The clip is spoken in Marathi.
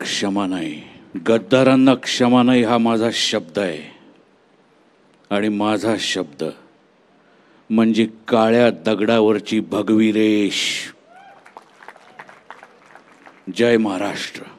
क्षमा नाही गद्दारांना क्षमा नाही हा माझा शब्द आहे आणि माझा शब्द म्हणजे काळ्या दगडावरची भगवी रेश जय महाराष्ट्र